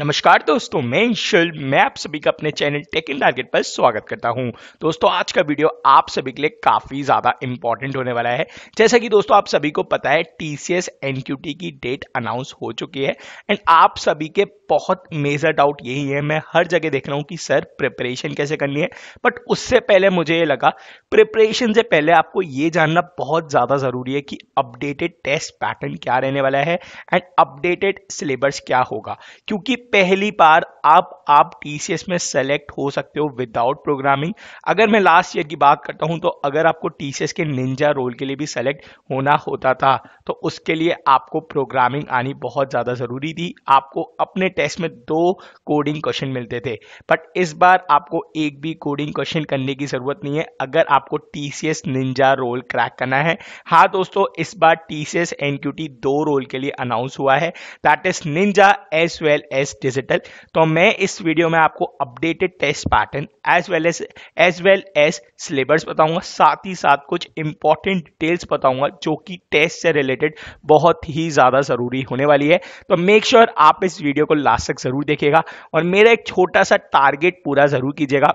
नमस्कार दोस्तों मैं इंशल मैं आप सभी का अपने चैनल टेक इन टारगेट पर स्वागत करता हूं दोस्तों आज का वीडियो आप सभी के लिए काफ़ी ज़्यादा इंपॉर्टेंट होने वाला है जैसा कि दोस्तों आप सभी को पता है टीसीएस एनक्यूटी टी की डेट अनाउंस हो चुकी है एंड आप सभी के बहुत मेजर डाउट यही है मैं हर जगह देख रहा हूँ कि सर प्रिपरेशन कैसे करनी है बट उससे पहले मुझे ये लगा प्रिपरेशन से पहले आपको ये जानना बहुत ज़्यादा ज़रूरी है कि अपडेटेड टेस्ट पैटर्न क्या रहने वाला है एंड अपडेटेड सिलेबस क्या होगा क्योंकि पहली बार आप आप टीसीएस में सेलेक्ट हो सकते हो विदाउट प्रोग्रामिंग अगर मैं लास्ट ईयर की बात करता हूँ तो अगर आपको टी के निंजा रोल के लिए भी सेलेक्ट होना होता था तो उसके लिए आपको प्रोग्रामिंग आनी बहुत ज़्यादा ज़रूरी थी आपको अपने टेस्ट में दो कोडिंग क्वेश्चन मिलते थे बट इस बार आपको एक भी कोडिंग क्वेश्चन करने की ज़रूरत नहीं है अगर आपको टीसीएस निंजा रोल क्रैक करना है हाँ दोस्तों इस बार टीसीएस एनक्यूटी दो रोल के लिए अनाउंस हुआ है that is ninja as well as digital तो मैं इस वीडियो में आपको updated test pattern as well as as well as syllabus बताऊंगा साथ ही साथ कुछ इंपॉर्टेंट डिटेल्स बताऊंगा जो कि टेस्ट से रिलेटेड बहुत ही ज़्यादा ज़रूरी होने वाली है तो मेक श्योर sure आप इस वीडियो को लास्ट तक ज़रूर देखिएगा और मेरा एक छोटा सा टारगेट पूरा ज़रूर कीजिएगा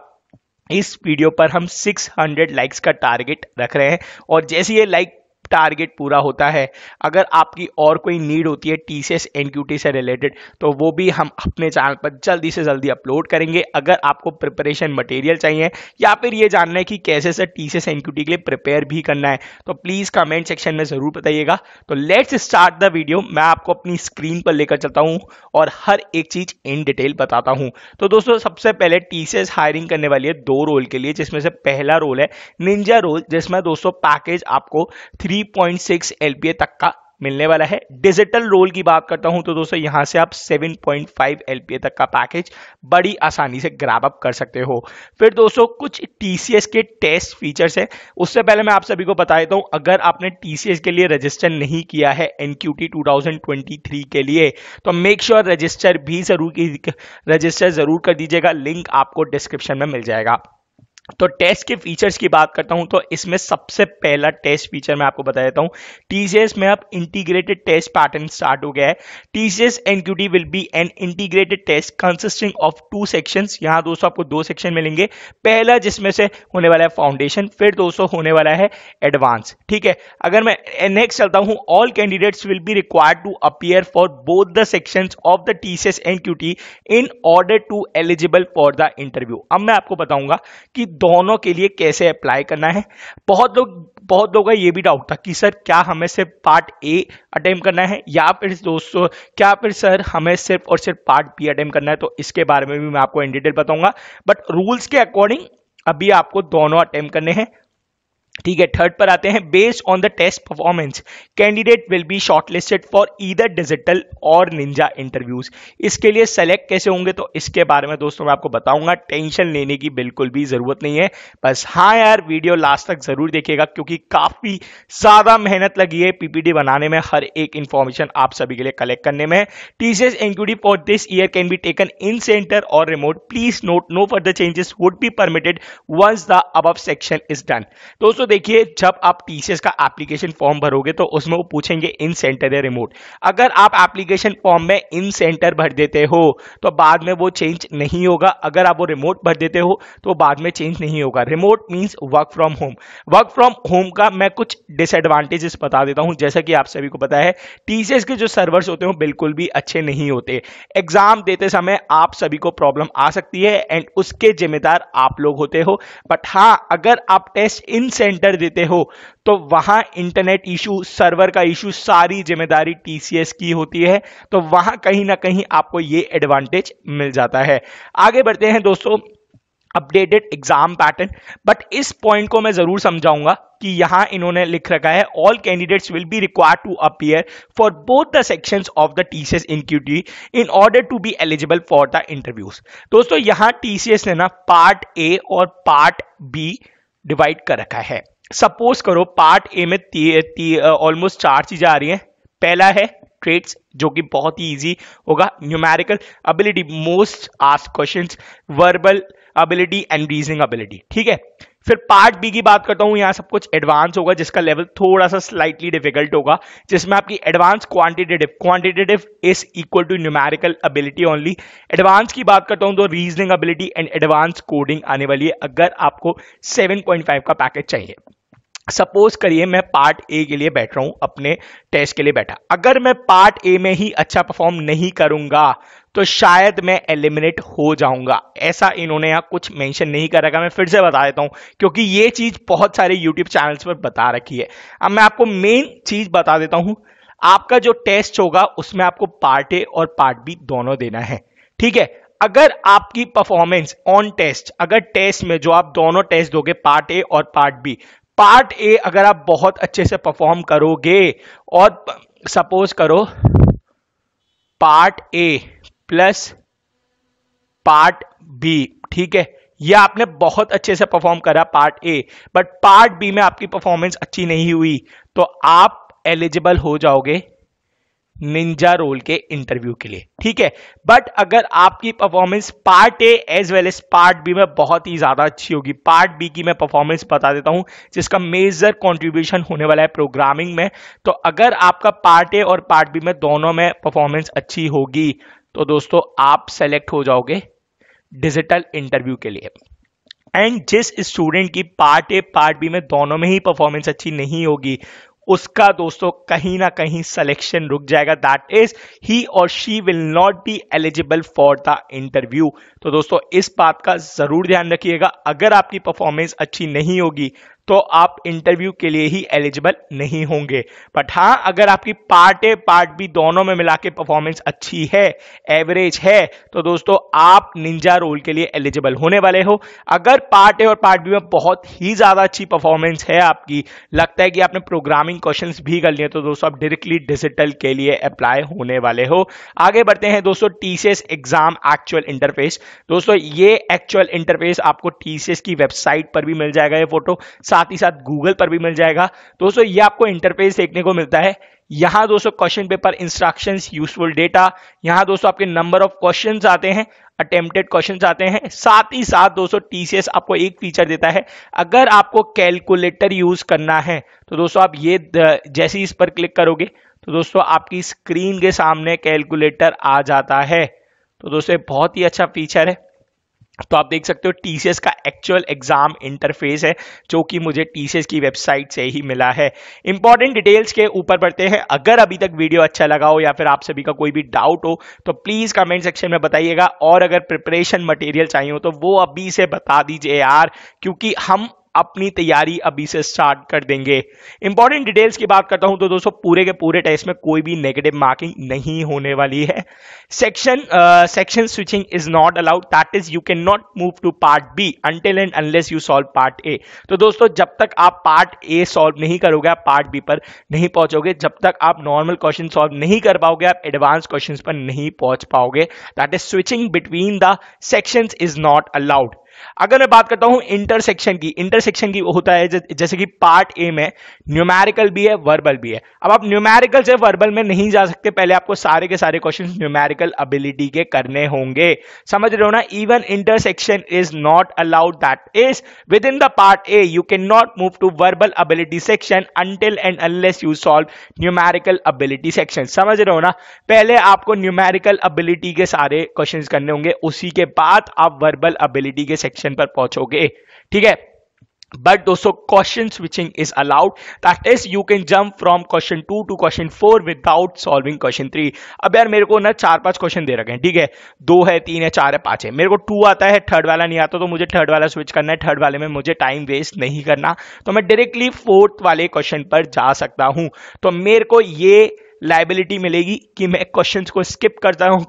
इस वीडियो पर हम 600 लाइक्स का टारगेट रख रहे हैं और जैसे ये लाइक टारगेट पूरा होता है अगर आपकी और कोई नीड होती है T C S N Q T से रिलेटेड तो वो भी हम अपने चैनल पर जल्दी से जल्दी अपलोड करेंगे अगर आपको प्रिपरेशन मटेरियल चाहिए या फिर ये जानना है कि कैसे sir T C S N Q T के लिए प्रिपेयर भी करना है तो प्लीज़ कमेंट सेक्शन में ज़रूर बताइएगा तो लेट्स स्टार्ट द वीडियो मैं आपको अपनी स्क्रीन पर लेकर चलता हूँ और हर एक चीज़ इन डिटेल बताता हूँ तो दोस्तों सबसे पहले टी सी एस हायरिंग करने वाली है दो रोल के लिए जिसमें से पहला रोल है निंजा रोल जिसमें दोस्तों पैकेज आपको थ्री 3.6 LPA तक का मिलने वाला है डिजिटल रोल की बात करता हूं तो दोस्तों यहां से आप 7.5 एलपीए तक का पैकेज बड़ी आसानी से ग्रैब अप कर सकते हो फिर दोस्तों कुछ टीसीएस के टेस्ट फीचर्स हैं उससे पहले मैं आप सभी को बता देता हूं अगर आपने टीसीएस के लिए रजिस्टर नहीं किया है एनक्यूटी 2023 के लिए तो मेक श्योर रजिस्टर भी जरूर रजिस्टर जरूर कर दीजिएगा लिंक आपको डिस्क्रिप्शन में मिल जाएगा तो टेस्ट के फीचर्स की बात करता हूं तो इसमें सबसे पहला टेस्ट फीचर मैं आपको बता देता हूं टीसीएस में अब इंटीग्रेटेड टेस्ट पैटर्न स्टार्ट हो गया है TCS NQT will be an integrated test consisting of two sections यहां दोस्तों आपको दो सेक्शन मिलेंगे पहला जिसमें से होने वाला है फाउंडेशन फिर दोस्तों होने वाला है एडवांस ठीक है अगर मैं नेक्स्ट चलता हूं all candidates will be required to appear for both the section of the TCS NQT in order to eligible for the interview अब मैं आपको बताऊंगा कि दोनों के लिए कैसे अप्लाई करना है बहुत लोग बहुत लोगों का ये भी डाउट था कि सर क्या हमें सिर्फ पार्ट ए अटैम्प करना है या फिर दोस्तों क्या फिर सर हमें सिर्फ और सिर्फ पार्ट बी अटैम्प करना है तो इसके बारे में भी मैं आपको इन डिटेल बताऊंगा बट रूल्स के अकॉर्डिंग अभी आपको दोनों अटैम्प करने हैं ठीक है थर्ड पर आते हैं based on the test performance candidate will be shortlisted for either digital और निंजा इंटरव्यूज इसके लिए सेलेक्ट कैसे होंगे तो इसके बारे में दोस्तों मैं आपको बताऊंगा टेंशन लेने की बिल्कुल भी जरूरत नहीं है बस हाँ यार वीडियो लास्ट तक जरूर देखिएगा क्योंकि काफी ज्यादा मेहनत लगी है पीपीडी बनाने में हर एक इंफॉर्मेशन आप सभी के लिए कलेक्ट करने में TCS NQT for this year can be taken in centre और remote please note no further changes would be permitted once the अब सेक्शन इज डन दोस्तों दोस्तों देखिए जब आप टीसीएस का एप्लीकेशन फॉर्म भरोगे तो उसमें वो पूछेंगे इन सेंटर या रिमोट अगर आप एप्लीकेशन फॉर्म में इन सेंटर भर देते हो तो बाद में वो चेंज नहीं होगा अगर आप वो रिमोट भर देते हो तो बाद में चेंज नहीं होगा remote means work from home work from home का मैं कुछ डिसएडवांटेजेस बता देता हूँ जैसा कि आप सभी को पता है टीसीएस के जो सर्वर्स होते हैं बिल्कुल भी अच्छे नहीं होते एग्जाम देते समय आप सभी को प्रॉब्लम आ सकती है एंड उसके जिम्मेदार आप लोग होते हो बट हाँ अगर आप टेस्ट इन सेंटर फिल्टर देते हो तो वहां इंटरनेट इशू सर्वर का इशू सारी जिम्मेदारी टीसीएस की होती है तो वहां कहीं ना कहीं आपको ये एडवांटेज मिल जाता है आगे बढ़ते हैं दोस्तों अपडेटेड एग्जाम पैटर्न बट इस पॉइंट को मैं जरूर समझाऊंगा कि यहां इन्होंने लिख रखा है all candidates will be require to appear for both the sections of the TCS NQT in order to be eligible for the interviews दोस्तों यहां टीसीएस ने ना पार्ट ए और पार्ट बी डिवाइड कर रखा है सपोज करो पार्ट ए में ऑलमोस्ट चार चीज़ें आ रही हैं पहला है ट्रेड्स जो कि बहुत ही इजी होगा numerical ability most ask questions verbal ability and reasoning ability ठीक है फिर पार्ट बी की बात करता हूँ यहाँ सब कुछ एडवांस होगा जिसका लेवल थोड़ा सा स्लाइटली डिफिकल्ट होगा जिसमें आपकी advance quantitative quantitative is equal to numerical ability only advance की बात करता हूँ तो reasoning ability and advance coding आने वाली है अगर आपको 7.5 का पैकेज चाहिए सपोज करिए मैं पार्ट ए के लिए बैठ रहा हूं अपने टेस्ट के लिए बैठा अगर मैं पार्ट ए में ही अच्छा परफॉर्म नहीं करूंगा तो शायद मैं एलिमिनेट हो जाऊंगा ऐसा इन्होंने यहां कुछ मेंशन नहीं कर रखा मैं फिर से बता देता हूं क्योंकि ये चीज़ बहुत सारे यूट्यूब चैनल्स पर बता रखी है अब मैं आपको मेन चीज़ बता देता हूं आपका जो टेस्ट होगा उसमें आपको पार्ट ए और पार्ट बी दोनों देना है ठीक है अगर आपकी परफॉर्मेंस ऑन टेस्ट अगर टेस्ट में जो आप दोनों टेस्ट दोगे पार्ट ए और पार्ट बी पार्ट ए अगर आप बहुत अच्छे से परफॉर्म करोगे और सपोज करो part A plus part B ठीक है यह आपने बहुत अच्छे से परफॉर्म करा part A but part B में आपकी परफॉर्मेंस अच्छी नहीं हुई तो आप एलिजिबल हो जाओगे निंजा रोल के इंटरव्यू के लिए ठीक है बट अगर आपकी performance part A as well as part B में बहुत ही ज्यादा अच्छी होगी पार्ट बी की मैं परफॉर्मेंस बता देता हूं जिसका मेजर कंट्रीब्यूशन होने वाला है प्रोग्रामिंग में तो अगर आपका पार्ट ए और पार्ट बी में दोनों में परफॉर्मेंस अच्छी होगी तो दोस्तों आप सेलेक्ट हो जाओगे डिजिटल इंटरव्यू के लिए एंड जिस स्टूडेंट की पार्ट ए पार्ट बी में दोनों में ही परफॉर्मेंस अच्छी नहीं होगी उसका दोस्तों कहीं ना कहीं सिलेक्शन रुक जाएगा दैट इज ही और she will not be eligible for the interview तो दोस्तों इस बात का जरूर ध्यान रखिएगा अगर आपकी परफॉर्मेंस अच्छी नहीं होगी तो आप इंटरव्यू के लिए ही एलिजिबल नहीं होंगे बट हां अगर आपकी पार्ट ए पार्ट बी दोनों में मिला के परफॉर्मेंस अच्छी है एवरेज है तो दोस्तों आप निंजा रोल के लिए एलिजिबल होने वाले हो अगर पार्ट ए और पार्ट बी में बहुत ही ज़्यादा अच्छी परफॉर्मेंस है आपकी लगता है कि आपने प्रोग्रामिंग क्वेश्चन भी कर लिए तो दोस्तों आप डायरेक्टली डिजिटल के लिए अप्लाई होने वाले हो आगे बढ़ते हैं दोस्तों टीसीएस एग्जाम एक्चुअल इंटरफेस दोस्तों ये एक्चुअल इंटरफेस आपको टीसीएस की वेबसाइट पर भी मिल जाएगा ये फोटो साथ ही साथ गूगल पर भी मिल जाएगा दोस्तों ये आपको इंटरफेस देखने को मिलता है यहां दोस्तों question paper instruction useful data यहां दोस्तों आपके नंबर ऑफ क्वेश्चन आते हैं अटेम्प्टेड क्वेश्चन आते हैं साथ ही साथ दोस्तों टीसीएस आपको एक फीचर देता है अगर आपको कैलकुलेटर यूज करना है तो दोस्तों आप ये जैसे इस पर क्लिक करोगे तो दोस्तों आपकी स्क्रीन के सामने कैलकुलेटर आ जाता है तो दोस्तों बहुत ही अच्छा फीचर है तो आप देख सकते हो टी का एक्चुअल एग्जाम इंटरफेस है जो कि मुझे टी की वेबसाइट से ही मिला है इंपॉर्टेंट डिटेल्स के ऊपर बढ़ते हैं अगर अभी तक वीडियो अच्छा लगा हो या फिर आप सभी का कोई भी डाउट हो तो प्लीज़ कमेंट सेक्शन में बताइएगा और अगर प्रिपरेशन मटेरियल चाहिए हो तो वो अभी से बता दीजिए यार क्योंकि हम अपनी तैयारी अभी से स्टार्ट कर देंगे इंपॉर्टेंट डिटेल्स की बात करता हूं तो दोस्तों पूरे के पूरे टेस्ट में कोई भी नेगेटिव मार्किंग नहीं होने वाली है section section switching is not allowed that is you can not move to part B until and unless you solve part A तो दोस्तों जब तक आप पार्ट ए सॉल्व नहीं करोगे आप पार्ट बी पर नहीं पहुंचोगे जब तक आप नॉर्मल क्वेश्चन सॉल्व नहीं कर पाओगे आप एडवांस क्वेश्चन पर नहीं पहुंच पाओगे that is switching between the section is not allowed अगर मैं बात करता हूं इंटरसेक्शन की इंटरसेक्शन की वो होता है जैसे कि पार्ट ए में न्यूमेरिकल भी है वर्बल भी है अब आप न्यूमेरिकल से वर्बल में नहीं जा सकते पहले आपको सारे के सारे क्वेश्चन न्यूमेरिकल अबिलिटी के करने होंगे समझ रहे हो ना even intersection is not allowed that is within the part A you can not move to verbal ability section until and unless you solve numerical ability section समझ रहे हो ना पहले आपको न्यूमेरिकल अबिलिटी के सारे क्वेश्चन करने होंगे उसी के बाद आप वर्बल अबिलिटी के सेक्शन पर पहुंचोगे ठीक है बट दोस्तों question switching is allowed that is you can jump from question two to question four without solving question three अब यार मेरे को ना चार पांच क्वेश्चन दे रखे हैं ठीक है दो है तीन है चार है पांच है मेरे को टू आता है थर्ड वाला नहीं आता तो मुझे थर्ड वाला स्विच करना है थर्ड वाले में मुझे टाइम वेस्ट नहीं करना तो मैं डायरेक्टली फोर्थ वाले क्वेश्चन पर जा सकता हूं तो मेरे को ये लाइबिलिटी मिलेगी कि मैं क्वेश्चंस को स्किप करता हूं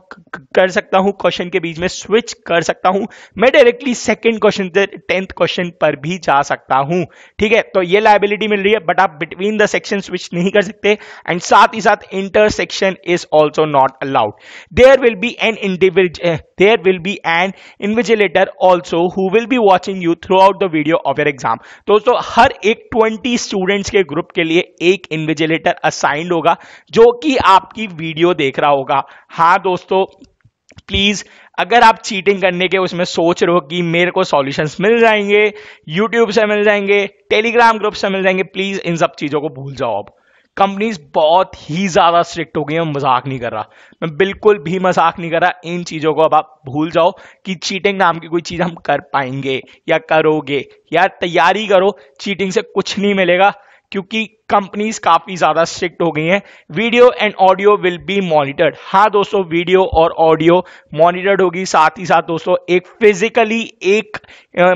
कर सकता हूं क्वेश्चन के बीच में स्विच कर सकता हूं मैं डायरेक्टली सेकंड क्वेश्चन से टेंथ क्वेश्चन पर भी जा सकता हूं ठीक है तो ये लाइबिलिटी मिल रही है बट आप बिटवीन द सेक्शन स्विच नहीं कर सकते एंड साथ ही साथ intersection is also not allowed there will be an इंडिविज there will be an invigilator also who will be watching you throughout the video of your exam दोस्तों हर एक ट्वेंटी स्टूडेंट्स के group के लिए एक invigilator assigned होगा जो कि आपकी वीडियो देख रहा होगा हाँ दोस्तों प्लीज अगर आप चीटिंग करने के उसमें सोच रहे हो कि मेरे को सॉल्यूशंस मिल जाएंगे यूट्यूब से मिल जाएंगे टेलीग्राम ग्रुप से मिल जाएंगे प्लीज इन सब चीजों को भूल जाओ आप कंपनीज बहुत ही ज़्यादा स्ट्रिक्ट हो गई हैं मजाक नहीं कर रहा मैं बिल्कुल भी मजाक नहीं कर रहा इन चीज़ों को अब आप भूल जाओ कि चीटिंग नाम की कोई चीज़ हम कर पाएंगे या करोगे या तैयारी करो चीटिंग से कुछ नहीं मिलेगा क्योंकि कंपनीज काफी ज्यादा स्ट्रिक्ट हो गई हैं video and audio will be monitored हाँ दोस्तों वीडियो और ऑडियो मॉनिटर्ड होगी साथ ही साथ दोस्तों एक फिजिकली एक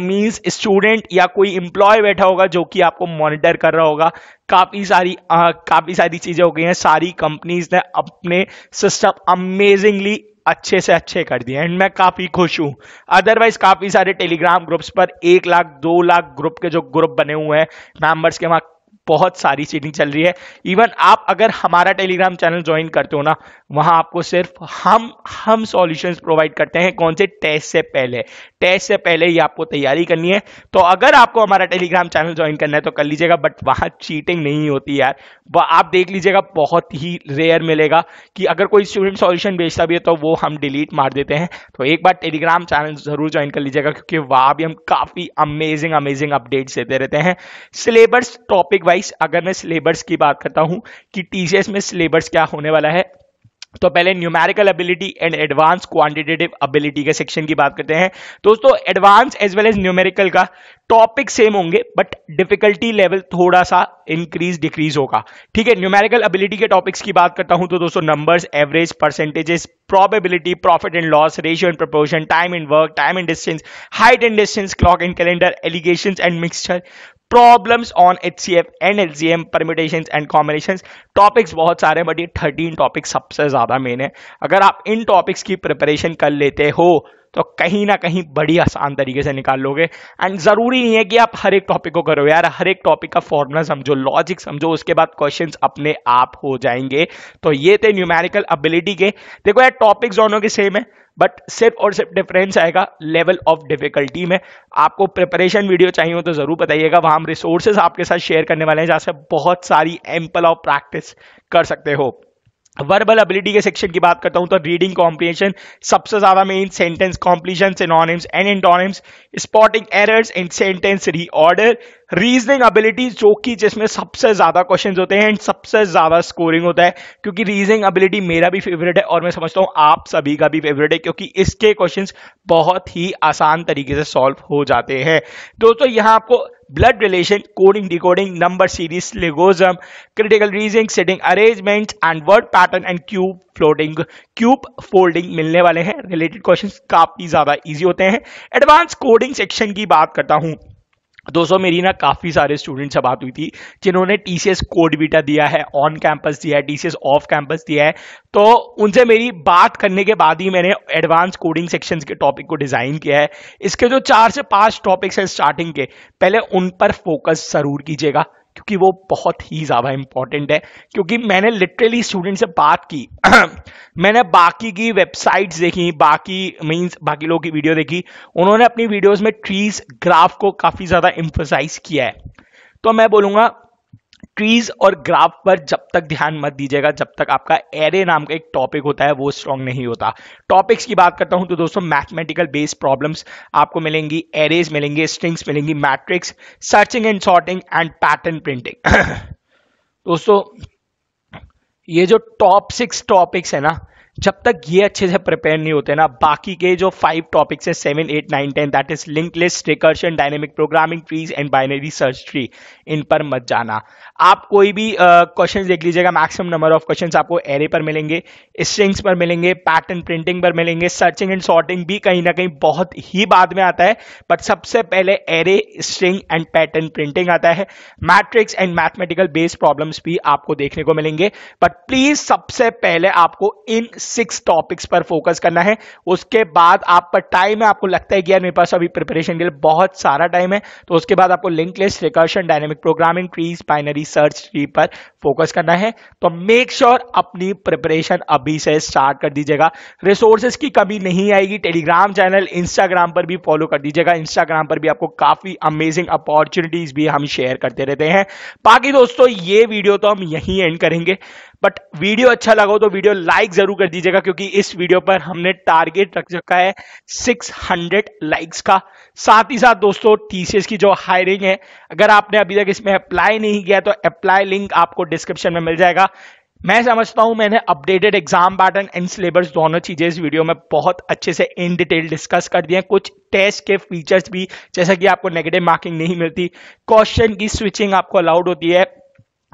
मींस uh, स्टूडेंट या कोई एम्प्लॉय बैठा होगा जो कि आपको मॉनिटर कर रहा होगा काफ़ी सारी uh, काफ़ी सारी चीज़ें हो गई हैं सारी कंपनीज ने अपने सिस्टम अमेजिंगली अच्छे से अच्छे कर दिए एंड मैं काफ़ी खुश हूँ अदरवाइज काफ़ी सारे टेलीग्राम ग्रुप्स पर एक लाख दो लाख ग्रुप के जो ग्रुप बने हुए हैं मेंबर्स के वहाँ बहुत सारी चीटिंग चल रही है इवन आप अगर हमारा टेलीग्राम चैनल ज्वाइन करते हो ना वहां आपको सिर्फ हम हम सॉल्यूशंस प्रोवाइड करते हैं कौन से टेस्ट से पहले टेस्ट से पहले ही आपको तैयारी करनी है तो अगर आपको हमारा टेलीग्राम चैनल ज्वाइन करना है तो कर लीजिएगा बट वहां चीटिंग नहीं होती यार आप देख लीजिएगा बहुत ही रेयर मिलेगा कि अगर कोई स्टूडेंट सॉल्यूशन भेजता भी है तो वो हम डिलीट मार देते हैं तो एक बार टेलीग्राम चैनल जरूर ज्वाइन कर लीजिएगा क्योंकि वहां भी हम काफी अमेजिंग अमेजिंग अपडेट्स देते रहते हैं सिलेबस टॉपिक टॉपिक वाइज अगर मैं सिलेबस की बात करता हूँ कि टीसीएस में सिलेबस क्या होने वाला है तो पहले numerical ability and advance quantitative ability के सेक्शन की बात करते हैं दोस्तों advance as well as numerical का टॉपिक सेम होंगे बट डिफिकल्टी लेवल थोड़ा सा इंक्रीज डिक्रीज होगा ठीक है न्यूमेरिकल एबिलिटी के टॉपिक्स की बात करता हूं तो दोस्तों numbers average percentages probability profit and loss ratio and proportion time in work time in distance height and distance clock and calendar alligation and mixture problems on H C F and H G M permutation and combination topics बहुत सारे हैं but ये thirteen topic सबसे ज़्यादा main है अगर आप इन topics की प्रिपरेशन कर लेते हो तो कहीं ना कहीं बड़ी आसान तरीके से निकाल लोगे एंड ज़रूरी नहीं है कि आप हर एक टॉपिक को करो यार हर एक टॉपिक का फॉर्मूला समझो लॉजिक समझो उसके बाद क्वेश्चंस अपने आप हो जाएंगे तो ये थे न्यूमेरिकल अबिलिटी के देखो यार टॉपिक्स दोनों के सेम है बट सिर्फ और सिर्फ डिफरेंस आएगा लेवल ऑफ डिफिकल्टी में आपको प्रिपरेशन वीडियो चाहिए हो तो ज़रूर बताइएगा वहाँ हम रिसोर्सेज आपके साथ शेयर करने वाले हैं जहाँ से बहुत सारी एम्पल ऑफ प्रैक्टिस कर सकते हो वर्बल एबिलिटी के सेक्शन की बात करता हूं तो रीडिंग कॉम्प्रिएशन सबसे ज्यादा main sentence completion synonyms and antonyms spotting errors in sentence reorder reasoning ability जो कि जिसमें सबसे ज्यादा क्वेश्चंस होते हैं एंड सबसे ज्यादा स्कोरिंग होता है क्योंकि रीजनिंग एबिलिटी मेरा भी फेवरेट है और मैं समझता हूं आप सभी का भी फेवरेट है क्योंकि इसके क्वेश्चंस बहुत ही आसान तरीके से सॉल्व हो जाते हैं दोस्तों यहां आपको blood relation coding decoding number series syllogism critical reasoning seating arrangement and word pattern and cube floating cube folding मिलने वाले हैं रिलेटेड क्वेश्चंस काफी ज्यादा इजी होते हैं एडवांस कोडिंग सेक्शन की बात करता हूं दोस्तों मेरी ना काफ़ी सारे स्टूडेंट्स से बात हुई थी जिन्होंने T C S CodeVita दिया है ऑन कैंपस दिया है T C S off campus दिया है तो उनसे मेरी बात करने के बाद ही मैंने एडवांस कोडिंग सेक्शंस के टॉपिक को डिज़ाइन किया है इसके जो चार से पांच टॉपिक्स हैं स्टार्टिंग के पहले उन पर फोकस ज़रूर कीजिएगा क्योंकि वो बहुत ही ज़्यादा इंपॉर्टेंट है क्योंकि मैंने लिटरली स्टूडेंट से बात की मैंने बाकी की वेबसाइट्स देखी बाकी मीन्स बाकी लोगों की वीडियो देखी उन्होंने अपनी वीडियोज़ में ट्रीज ग्राफ को काफ़ी ज़्यादा इम्फोसाइज किया है तो मैं बोलूंगा ट्रीज और ग्राफ पर जब तक ध्यान मत दीजिएगा जब तक आपका एरे नाम का एक टॉपिक होता है वो स्ट्रांग नहीं होता टॉपिक्स की बात करता हूं तो दोस्तों मैथमेटिकल बेस्ड प्रॉब्लम्स आपको मिलेंगी एरेज मिलेंगे स्ट्रिंग्स मिलेंगी matrix searching and sorting and pattern printing दोस्तों ये जो टॉप सिक्स टॉपिक्स है ना जब तक ये अच्छे से प्रिपेयर नहीं होते ना बाकी के जो फाइव टॉपिक्स हैं seven eight nine ten that is link list recursion dynamic programming trees and binary search tree इन पर मत जाना आप कोई भी क्वेश्चन uh, देख लीजिएगा मैक्सिमम नंबर ऑफ क्वेश्चन आपको एरे पर मिलेंगे स्ट्रिंग्स पर मिलेंगे पैटर्न प्रिंटिंग पर मिलेंगे सर्चिंग एंड सॉर्टिंग भी कहीं ना कहीं बहुत ही बाद में आता है बट सबसे पहले array string and pattern printing आता है matrix and mathematical based problems भी आपको देखने को मिलेंगे बट प्लीज सबसे पहले आपको इन सिक्स टॉपिक्स पर फोकस करना है उसके बाद आप पर टाइम है आपको लगता है कि यार मेरे पास अभी प्रिपरेशन के लिए बहुत सारा टाइम है तो उसके बाद आपको link list recursion dynamic programming trees binary search tree पर फोकस करना है तो मेक श्योर sure अपनी प्रिपरेशन अभी से स्टार्ट कर दीजिएगा रिसोर्सेज की कमी नहीं आएगी टेलीग्राम चैनल इंस्टाग्राम पर भी फॉलो कर दीजिएगा इंस्टाग्राम पर भी आपको काफी अमेजिंग अपॉर्चुनिटीज भी हम शेयर करते रहते हैं बाकी दोस्तों ये वीडियो तो हम यहीं एंड करेंगे बट वीडियो अच्छा लगा हो तो वीडियो लाइक जरूर कर दीजिएगा क्योंकि इस वीडियो पर हमने टारगेट रख रखा है 600 लाइक्स का साथ ही साथ दोस्तों टीसीएस की जो हायरिंग है अगर आपने अभी तक इसमें अप्लाई नहीं किया तो अप्लाई लिंक आपको डिस्क्रिप्शन में मिल जाएगा मैं समझता हूं मैंने updated exam pattern and syllabus दोनों चीजें इस वीडियो में बहुत अच्छे से इन डिटेल डिस्कस कर दिए कुछ टेस्ट के फीचर्स भी जैसा कि आपको नेगेटिव मार्किंग नहीं मिलती क्वेश्चन की स्विचिंग आपको अलाउड होती है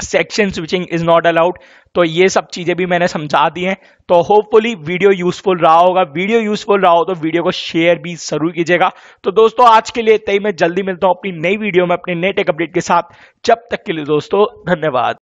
section switching is not allowed तो ये सब चीज़ें भी मैंने समझा दी हैं तो होपफुली वीडियो यूजफुल रहा होगा वीडियो यूजफुल रहा हो तो वीडियो को शेयर भी जरूर कीजिएगा तो दोस्तों आज के लिए इतना ही मैं जल्दी मिलता हूँ अपनी नई वीडियो में अपने नए टेक अपडेट के साथ जब तक के लिए दोस्तों धन्यवाद